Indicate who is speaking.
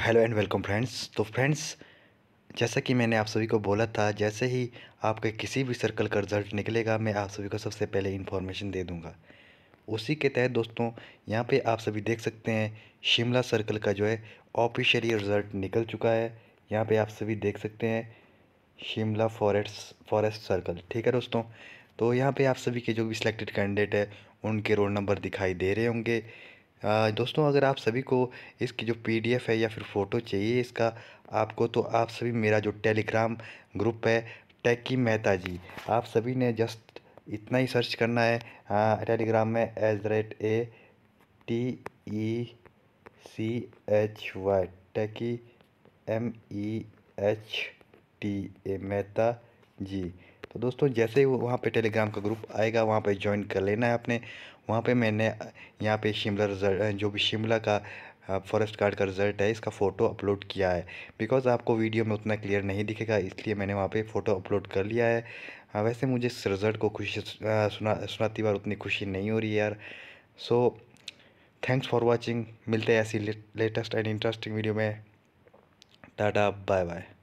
Speaker 1: hello and welcome friends तो friends जैसा कि मैंने आप सभी को बोला था जैसे ही आपके किसी भी सर्कल का रिज़ल्ट निकलेगा मैं आप सभी को सबसे पहले इन्फॉर्मेशन दे दूंगा उसी के तहत दोस्तों यहाँ पे आप सभी देख सकते हैं शिमला सर्कल का जो है ऑफिशियली रिज़ल्ट निकल चुका है यहाँ पर आप सभी देख सकते हैं शिमला फॉरेस्ट फॉरेस्ट सर्कल ठीक है दोस्तों तो यहाँ पर आप सभी के जो भी सिलेक्टेड कैंडिडेट है उनके रोल नंबर दिखाई दे रहे होंगे दोस्तों अगर आप सभी को इसकी जो पीडीएफ है या फिर फ़ोटो चाहिए इसका आपको तो आप सभी मेरा जो टेलीग्राम ग्रुप है टैकी मेहता जी आप सभी ने जस्ट इतना ही सर्च करना है टेलीग्राम में at the rate A T E C H Y Techy M E H T A Mehta ji तो दोस्तों जैसे ही वहाँ पे टेलीग्राम का ग्रुप आएगा वहाँ पे ज्वाइन कर लेना है आपने वहाँ पे मैंने यहाँ पे शिमला रिजल्ट जो भी शिमला का फॉरेस्ट गार्ड का रिज़ल्ट है इसका फ़ोटो अपलोड किया है बिकॉज आपको वीडियो में उतना क्लियर नहीं दिखेगा इसलिए मैंने वहाँ पर फ़ोटो अपलोड कर लिया है वैसे मुझे इस रिज़ल्ट को खुशी सुना सुनाती बार उतनी खुशी नहीं हो रही है यार सो थैंक्स फॉर वॉचिंग मिलते हैं ऐसी लेटेस्ट एंड इंटरेस्टिंग वीडियो में टाटा बाय बाय